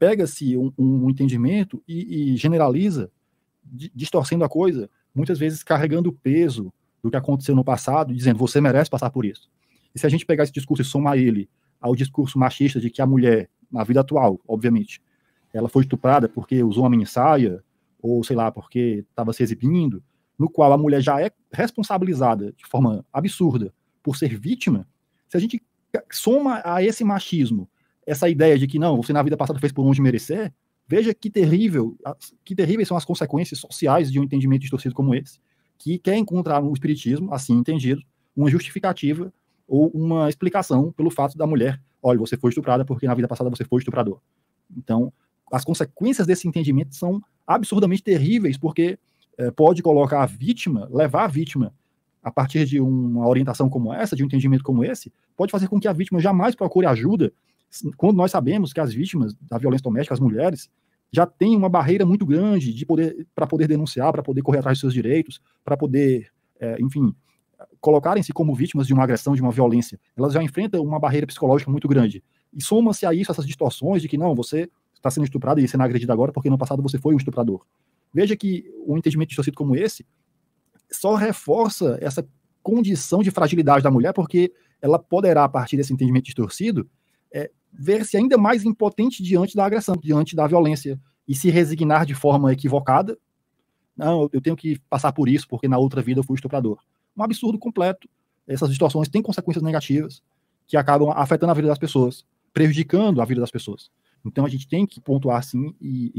pega-se um, um, entendimento e, e generaliza, distorcendo a coisa, muitas vezes carregando o peso do que aconteceu no passado, dizendo você merece passar por isso. E se a gente pegar esse discurso e somar ele ao discurso machista de que a mulher, na vida atual, obviamente, ela foi estuprada porque usou uma saia, ou sei lá, porque estava se exibindo, no qual a mulher já é responsabilizada de forma absurda por ser vítima, se a gente soma a esse machismo essa ideia de que não, você na vida passada fez por onde merecer, veja que terrível, que terríveis são as consequências sociais de um entendimento distorcido como esse, que quer encontrar no espiritismo, assim entendido, uma justificativa ou uma explicação pelo fato da mulher, olha, você foi estuprada porque na vida passada você foi estuprador. Então, as consequências desse entendimento são absurdamente terríveis, porque eh, pode colocar a vítima, levar a vítima, a partir de uma orientação como essa, de um entendimento como esse, pode fazer com que a vítima jamais procure ajuda quando nós sabemos que as vítimas da violência doméstica, as mulheres, já têm uma barreira muito grande de poder para poder denunciar, para poder correr atrás dos seus direitos, para poder, é, enfim, colocarem-se como vítimas de uma agressão, de uma violência, elas já enfrentam uma barreira psicológica muito grande. E soma-se a isso essas distorções de que não, você está sendo estuprado e sendo é agredido agora porque no passado você foi um estuprador. Veja que um entendimento distorcido como esse só reforça essa condição de fragilidade da mulher, porque ela poderá, a partir desse entendimento distorcido, é, ver-se ainda mais impotente diante da agressão, diante da violência, e se resignar de forma equivocada. Não, eu tenho que passar por isso, porque na outra vida eu fui estuprador. Um absurdo completo. Essas situações têm consequências negativas que acabam afetando a vida das pessoas, prejudicando a vida das pessoas. Então a gente tem que pontuar sim e,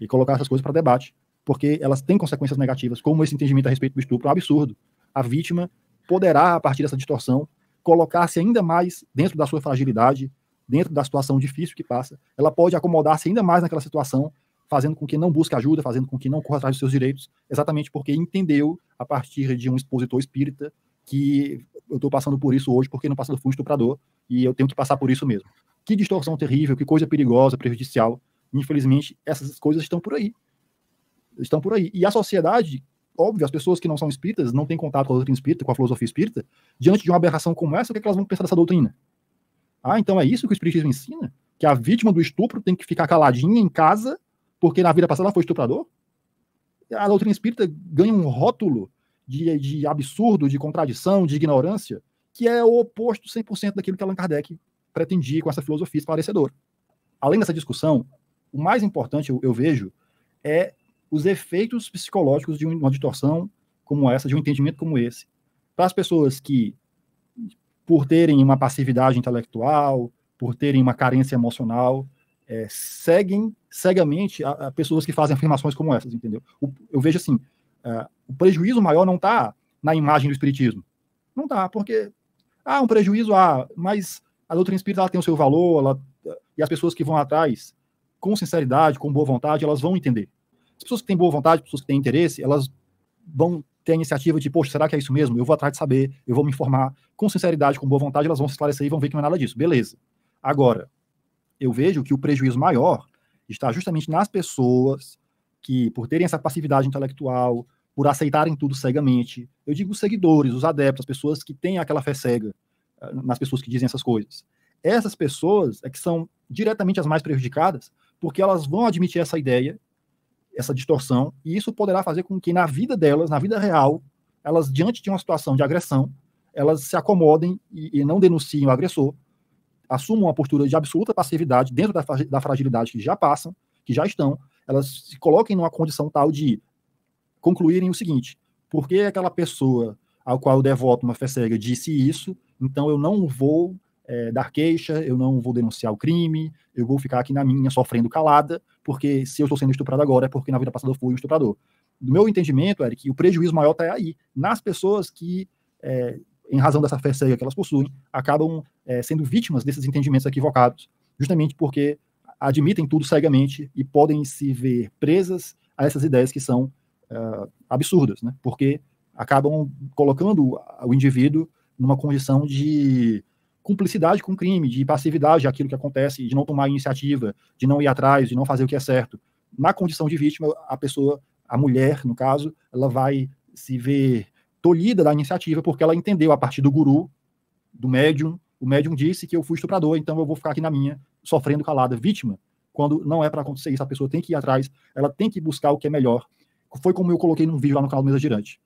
e, e colocar essas coisas para debate, porque elas têm consequências negativas, como esse entendimento a respeito do estupro é um absurdo. A vítima poderá, a partir dessa distorção, colocar-se ainda mais dentro da sua fragilidade, dentro da situação difícil que passa, ela pode acomodar-se ainda mais naquela situação, fazendo com que não busque ajuda, fazendo com que não corra atrás dos seus direitos, exatamente porque entendeu, a partir de um expositor espírita, que eu estou passando por isso hoje porque não passa do fundo estuprador e eu tenho que passar por isso mesmo. Que distorção terrível, que coisa perigosa, prejudicial. Infelizmente, essas coisas estão por aí. Estão por aí. E a sociedade, óbvio, as pessoas que não são espíritas, não têm contato com a doutrina espírita, com a filosofia espírita, diante de uma aberração como essa, o que, é que elas vão pensar dessa doutrina? Ah, então é isso que o Espiritismo ensina? Que a vítima do estupro tem que ficar caladinha em casa porque na vida passada ela foi estuprador? A doutrina espírita ganha um rótulo de, de absurdo, de contradição, de ignorância, que é o oposto 100% daquilo que Allan Kardec pretendia com essa filosofia esclarecedora. Além dessa discussão, o mais importante, eu, eu vejo, é os efeitos psicológicos de uma distorção como essa, de um entendimento como esse. Para as pessoas que por terem uma passividade intelectual, por terem uma carência emocional, é, seguem cegamente a, a, pessoas que fazem afirmações como essas, entendeu? O, eu vejo assim, uh, o prejuízo maior não está na imagem do espiritismo, não está, porque ah, um prejuízo ah, mas a doutrina espírita tem o seu valor, ela, e as pessoas que vão atrás com sinceridade, com boa vontade, elas vão entender. As pessoas que têm boa vontade, pessoas que têm interesse, elas vão tem a iniciativa de, poxa, será que é isso mesmo? Eu vou atrás de saber, eu vou me informar. Com sinceridade, com boa vontade, elas vão se esclarecer e vão ver que não é nada disso. Beleza. Agora, eu vejo que o prejuízo maior está justamente nas pessoas que, por terem essa passividade intelectual, por aceitarem tudo cegamente, eu digo os seguidores, os adeptos, as pessoas que têm aquela fé cega eh, nas pessoas que dizem essas coisas. Essas pessoas é que são diretamente as mais prejudicadas, porque elas vão admitir essa ideia essa distorção, e isso poderá fazer com que na vida delas, na vida real, elas, diante de uma situação de agressão, elas se acomodem e, e não denunciem o agressor, assumam uma postura de absoluta passividade dentro da, da fragilidade que já passam, que já estão, elas se coloquem numa condição tal de concluírem o seguinte: porque aquela pessoa ao qual o devoto uma fé cega disse isso, então eu não vou é, dar queixa, eu não vou denunciar o crime, eu vou ficar aqui na minha sofrendo calada, porque se eu estou sendo estuprado agora é porque na vida passada eu fui um estuprador. Do meu entendimento, Eric, o prejuízo maior está aí, nas pessoas que, é, em razão dessa fé cega que elas possuem, acabam é, sendo vítimas desses entendimentos equivocados, justamente porque admitem tudo cegamente e podem se ver presas a essas ideias que são uh, absurdas, né? porque acabam colocando o indivíduo numa condição de cumplicidade com o crime, de passividade aquilo que acontece, de não tomar iniciativa, de não ir atrás, de não fazer o que é certo. Na condição de vítima, a pessoa, a mulher, no caso, ela vai se ver tolhida da iniciativa porque ela entendeu a partir do guru, do médium, o médium disse que eu fui estuprador, então eu vou ficar aqui na minha, sofrendo calada, vítima, quando não é para acontecer isso, a pessoa tem que ir atrás, ela tem que buscar o que é melhor. Foi como eu coloquei num vídeo lá no canal do Mesa Girante,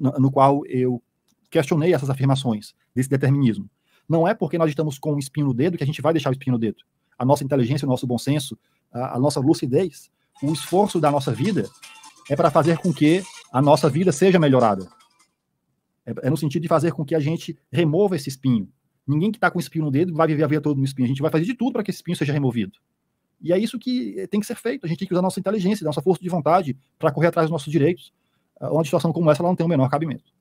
no, no qual eu questionei essas afirmações desse determinismo. Não é porque nós estamos com um espinho no dedo que a gente vai deixar o espinho no dedo. A nossa inteligência, o nosso bom senso, a, a nossa lucidez, o esforço da nossa vida é para fazer com que a nossa vida seja melhorada. É, é no sentido de fazer com que a gente remova esse espinho. Ninguém que está com espinho no dedo vai viver a vida toda no espinho. A gente vai fazer de tudo para que esse espinho seja removido. E é isso que eh, tem que ser feito. A gente tem que usar nossa inteligência, nossa força de vontade para correr atrás dos nossos direitos. Uma ah, situação como essa ela não tem o menor cabimento.